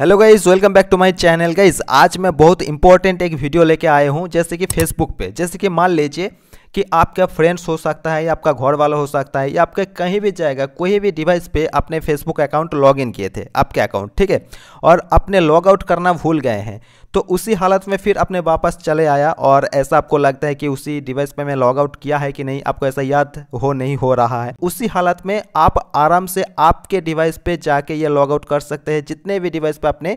hello guys welcome back to my channel guys आज मैं बहुत इंपॉर्टेंट एक वीडियो लेके आया हूँ जैसे कि फेसबुक पे जैसे कि मान लीजिए कि आपका फ्रेंड्स हो सकता है या आपका घर वाला हो सकता है या आपके कहीं भी जाएगा कोई भी डिवाइस पे अपने फेसबुक अकाउंट लॉग इन किए थे आपके अकाउंट ठीक है और अपने लॉग आउट करना भूल गए हैं तो उसी हालत में फिर अपने वापस चले आया और ऐसा आपको लगता है कि उसी डिवाइस पे मैं लॉग आउट किया है कि नहीं आपको ऐसा याद हो नहीं हो रहा है उसी हालत में आप आराम से आपके डिवाइस पे जाके ये लॉग आउट कर सकते हैं जितने भी डिवाइस पे आपने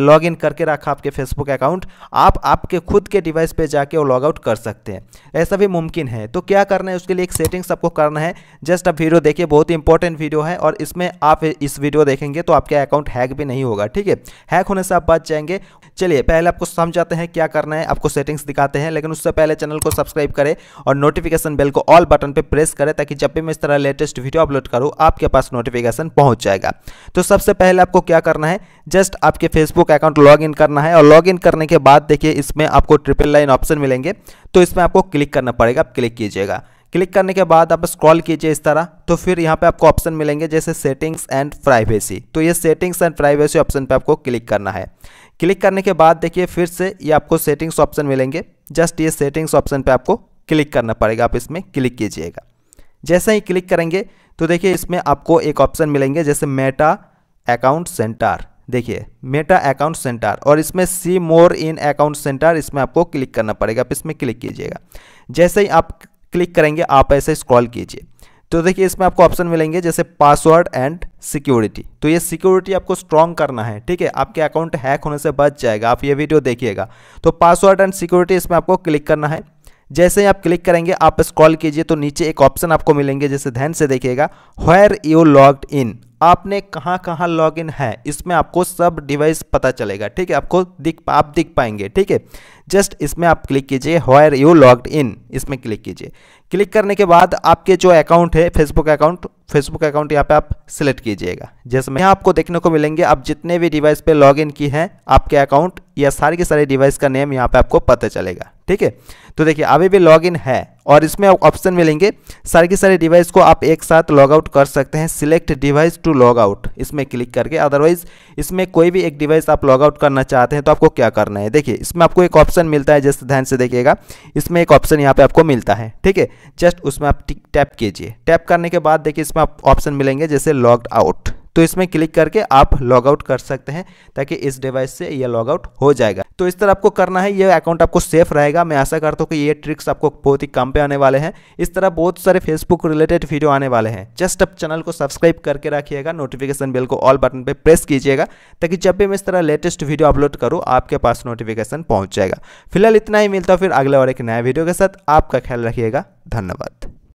लॉग इन करके रखा आपके फेसबुक अकाउंट आप आपके खुद के डिवाइस पे जाके वो लॉग आउट कर सकते हैं ऐसा भी मुमकिन मुमकिन है तो क्या करना है उसके लिए एक सेटिंग्स आपको करना है जस्ट आप वीडियो देखिए बहुत ही इंपॉर्टेंट वीडियो है और इसमें आप इस वीडियो देखेंगे तो आपका अकाउंट हैक भी नहीं होगा ठीक है हैक होने से आप बच जाएंगे चलिए पहले आपको समझाते हैं क्या करना है आपको सेटिंग्स दिखाते हैं लेकिन उससे पहले चैनल को सब्सक्राइब करें और नोटिफिकेशन बेल को ऑल बटन पर प्रेस करें ताकि जब भी मैं इस तरह लेटेस्ट वीडियो अपलोड करूँ आपके पास नोटिफिकेशन पहुँच जाएगा तो सबसे पहले आपको क्या करना है जस्ट आपके फेसबुक अकाउंट लॉग करना है और लॉग करने के बाद देखिए इसमें आपको ट्रिपल लाइन ऑप्शन मिलेंगे तो इसमें आपको क्लिक करना पड़ेगा आप क्लिक कीजिएगा क्लिक करने के बाद आप स्क्रॉल कीजिए इस तरह तो फिर यहाँ पे आपको ऑप्शन मिलेंगे जैसे सेटिंग्स एंड प्राइवेसी तो ये सेटिंग्स एंड प्राइवेसी ऑप्शन पे आपको क्लिक करना है क्लिक करने के बाद देखिए फिर से ये आपको सेटिंग्स ऑप्शन मिलेंगे जस्ट ये सेटिंग्स ऑप्शन पे आपको क्लिक करना पड़ेगा आप इसमें क्लिक कीजिएगा जैसे ही क्लिक करेंगे तो देखिए इसमें आपको एक ऑप्शन मिलेंगे जैसे मेटा अकाउंट सेंटर देखिए मेटा अकाउंट सेंटर और इसमें सी मोर इन अकाउंट सेंटर इसमें आपको क्लिक करना पड़ेगा आप इसमें क्लिक कीजिएगा जैसे ही आप क्लिक करेंगे आप ऐसे स्क्रॉल कीजिए तो देखिए इसमें आपको ऑप्शन मिलेंगे जैसे पासवर्ड एंड सिक्योरिटी तो ये सिक्योरिटी आपको स्ट्रॉन्ग करना है ठीक है आपके अकाउंट हैक होने से बच जाएगा आप ये वीडियो देखिएगा तो पासवर्ड एंड सिक्योरिटी इसमें आपको क्लिक करना है जैसे ही आप क्लिक करेंगे आप स्क्रॉल कीजिए तो नीचे एक ऑप्शन आपको मिलेंगे जैसे ध्यान से देखिएगा वेयर यू लॉग्ड इन आपने कहाँ कहाँ लॉगिन है इसमें आपको सब डिवाइस पता चलेगा ठीक है आपको दिख आप दिख पाएंगे ठीक है जस्ट इसमें आप क्लिक कीजिए वायर यू लॉग्ड इन इसमें क्लिक कीजिए क्लिक करने के बाद आपके जो अकाउंट है फेसबुक अकाउंट फेसबुक अकाउंट यहाँ पे आप सिलेक्ट कीजिएगा जैसे यहाँ आपको देखने को मिलेंगे आप जितने भी डिवाइस पे लॉग इन की हैं आपके अकाउंट या सारे के सारे डिवाइस का नेम यहाँ पे आपको पता चलेगा ठीक है तो देखिए अभी भी लॉग इन है और इसमें ऑप्शन मिलेंगे सारे के सारे डिवाइस को आप एक साथ लॉग आउट कर सकते हैं select device to log out इसमें क्लिक करके अदरवाइज इसमें कोई भी एक डिवाइस आप लॉग आउट करना चाहते हैं तो आपको क्या करना है देखिए इसमें आपको एक ऑप्शन ऑप्शन मिलता है जस्ट ध्यान से देखिएगा इसमें एक ऑप्शन यहाँ पे आपको मिलता है ठीक है जस्ट उसमें आप टैप कीजिए टैप करने के बाद देखिए इसमें आप ऑप्शन मिलेंगे जैसे लॉग्ड आउट तो इसमें क्लिक करके आप लॉग आउट कर सकते हैं ताकि इस डिवाइस से यह लॉग आउट हो जाएगा तो इस तरह आपको करना है ये अकाउंट आपको सेफ रहेगा मैं आशा करता हूँ कि ये ट्रिक्स आपको बहुत ही कम पे आने वाले हैं इस तरह बहुत सारे फेसबुक रिलेटेड वीडियो आने वाले हैं जस्ट आप चैनल को सब्सक्राइब करके रखिएगा नोटिफिकेशन बिल को ऑल बटन पर प्रेस कीजिएगा ताकि जब भी मैं इस तरह लेटेस्ट वीडियो अपलोड करूँ आपके पास नोटिफिकेशन पहुँच जाएगा फिलहाल इतना ही मिलता फिर अगले और एक नया वीडियो के साथ आपका ख्याल रखिएगा धन्यवाद